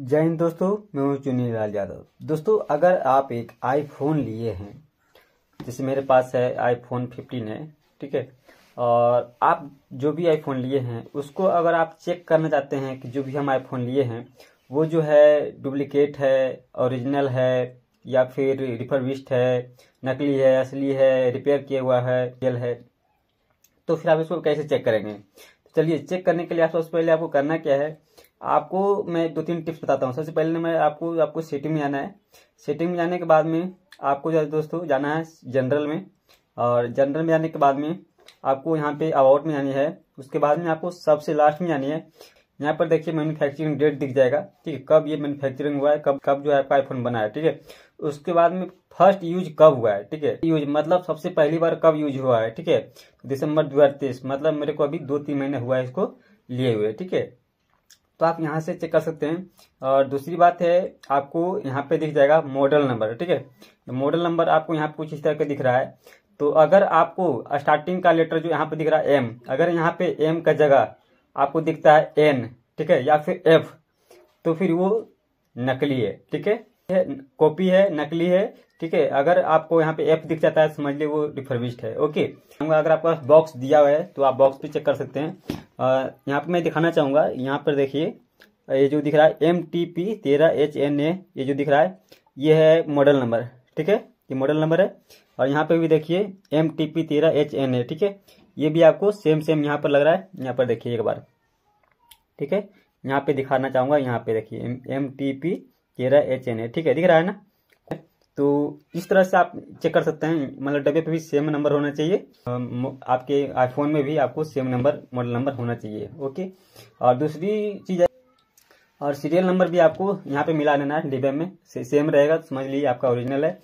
जय हिंद दोस्तों मैं हूँ चुनी लाल यादव दोस्तों अगर आप एक आईफोन लिए हैं जैसे मेरे पास है आईफोन 15 है ठीक है और आप जो भी आईफोन लिए हैं उसको अगर आप चेक करना चाहते हैं कि जो भी हम आईफोन लिए हैं वो जो है डुप्लीकेट है ओरिजिनल है या फिर रिफरविस्ट है नकली है असली है रिपेयर किया हुआ है जेल है तो फिर आप इसको कैसे चेक करेंगे तो चलिए चेक करने के लिए आप सबसे पहले आपको करना क्या है आपको मैं दो तीन टिप्स बताता हूँ सबसे पहले मैं आपको आपको सेटिंग में जाना है सेटिंग में जाने के बाद में आपको जो दोस्तों जाना है जनरल में और जनरल में जाने के बाद में आपको यहाँ पे अबाउट में जानी है उसके बाद में आपको सबसे लास्ट में जानी है यहाँ पर देखिए मैन्युफैक्चरिंग डेट दिख जाएगा ठीक है कब ये मैन्युफैक्चरिंग हुआ है कब कब जो है आपका आईफोन बना है ठीक है उसके बाद में फर्स्ट यूज कब हुआ है ठीक है यूज मतलब सबसे पहली बार कब यूज हुआ है ठीक है दिसंबर दो मतलब मेरे को अभी दो तीन महीने हुआ है इसको लिए हुए ठीक है तो आप यहाँ से चेक कर सकते हैं और दूसरी बात है आपको यहाँ पे दिख जाएगा मॉडल नंबर ठीक है मॉडल तो नंबर आपको यहाँ कुछ इस तरह का दिख रहा है तो अगर आपको स्टार्टिंग का लेटर जो यहाँ पे दिख रहा है एम अगर यहाँ पे एम का जगह आपको दिखता है एन ठीक है या फिर एफ तो फिर वो नकली है ठीक है कॉपी है नकली है ठीक है अगर आपको यहाँ पे एफ दिख जाता है समझ लीजिए वो रिफर्बिश्ड है ओके अगर पास बॉक्स दिया हुआ है तो आप बॉक्स भी चेक कर सकते हैं यहाँ पर मैं दिखाना चाहूँगा यहाँ पर देखिए ये जो दिख रहा है एम टी पी तेरह एच एन ए ये जो दिख रहा है ये है मॉडल नंबर ठीक है ये मॉडल नंबर है और यहाँ पे भी देखिए एम टी पी तेरह एच एन ए ठीक है ये भी आपको सेम सेम यहाँ पर लग रहा है यहाँ पर देखिए एक बार ठीक है यहाँ पे दिखाना चाहूँगा यहाँ पे देखिए एम टी पी तेरह एच एन ए ठीक है दिख रहा है ना तो इस तरह से आप चेक कर सकते हैं मतलब डब्बे पे भी सेम नंबर होना चाहिए आपके आईफोन में भी आपको सेम नंबर मॉडल नंबर होना चाहिए ओके और दूसरी चीज़ और सीरियल नंबर भी आपको यहाँ पे मिला लेना है डिब्बे में से, सेम रहेगा समझ लीजिए आपका ओरिजिनल है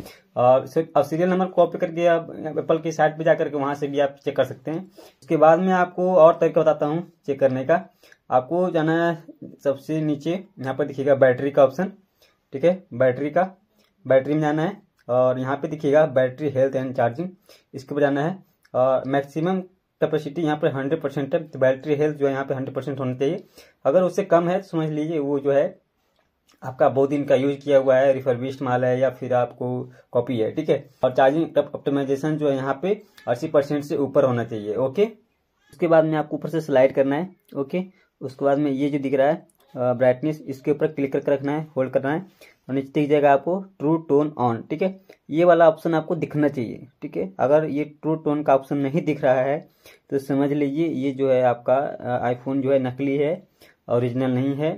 और अब सीरियल नंबर कॉपी करके आप एप्पल की साइट पे जा करके वहाँ से भी आप चेक कर सकते हैं उसके बाद में आपको और तरीका बताता हूँ चेक करने का आपको जाना है सबसे नीचे यहाँ पर दिखेगा बैटरी का ऑप्शन ठीक है बैटरी का बैटरी में जाना है और यहाँ पे देखिएगा बैटरी हेल्थ एंड चार्जिंग इसके ऊपर जाना है और मैक्सिमम कैपेसिटी यहाँ पर हंड्रेड परसेंट है तो बैटरी हेल्थ जो है यहाँ पे हंड्रेड परसेंट होना चाहिए अगर उससे कम है तो समझ लीजिए वो जो है आपका बहुत दिन का यूज किया हुआ है रिफर्बिश्ड माल है या फिर आपको कॉपी है ठीक है और चार्जिंग ऑप्टोमाइजेशन जो है यहाँ पे अस्सी परसेंट से ऊपर होना चाहिए ओके उसके बाद में आपको ऊपर से स्लाइड करना है ओके उसके बाद में ये जो दिख रहा है ब्राइटनेस इसके ऊपर क्लिक करके रखना है होल्ड करना है और नीचे दिख जाएगा आपको ट्रू टोन ऑन ठीक है ये वाला ऑप्शन आपको दिखना चाहिए ठीक है अगर ये ट्रू टोन का ऑप्शन नहीं दिख रहा है तो समझ लीजिए ये जो है आपका आईफोन जो है नकली है ओरिजिनल नहीं है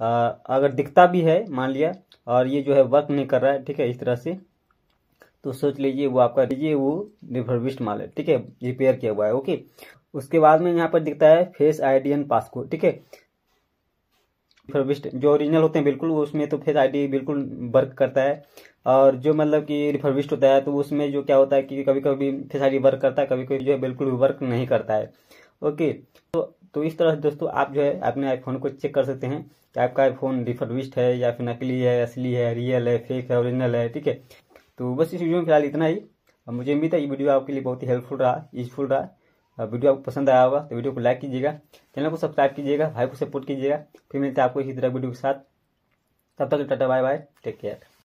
आ, अगर दिखता भी है मान लिया और ये जो है वर्क नहीं कर रहा है ठीक है इस तरह से तो सोच लीजिए वो आपका लीजिए वो रिफर्बिस्ट माल है ठीक है रिपेयर किया हुआ है ओके उसके बाद में यहाँ पर दिखता है फेस आईडी एंड पासकोड ठीक है रिफर्बिश्ड जो ओरिजिनल होते हैं बिल्कुल उसमें तो फेस आईडी बिल्कुल वर्क करता है और जो मतलब कि रिफर्बिश्ड होता है तो उसमें जो क्या होता है कि कभी कभी फेस आई वर्क करता है कभी कभी जो है बिल्कुल भी वर्क नहीं करता है ओके तो तो इस तरह से दोस्तों आप जो है अपने आईफोन को चेक कर सकते हैं कि आपका आईफोन रिफर्बिश्ड है या फिर नकली है असली है रियल है फेक है ओरिजिनल है ठीक है तो बस इस वीडियो में फिलहाल इतना ही और मुझे उम्मीद है ये वीडियो आपके लिए बहुत ही हेल्पफुल रहा यूजफुल रहा वीडियो आपको पसंद आया होगा तो वीडियो को लाइक कीजिएगा चैनल को सब्सक्राइब कीजिएगा भाई को सपोर्ट कीजिएगा फिर मिलते हैं आपको इसी तरह वीडियो के साथ तब तक tata bye bye take care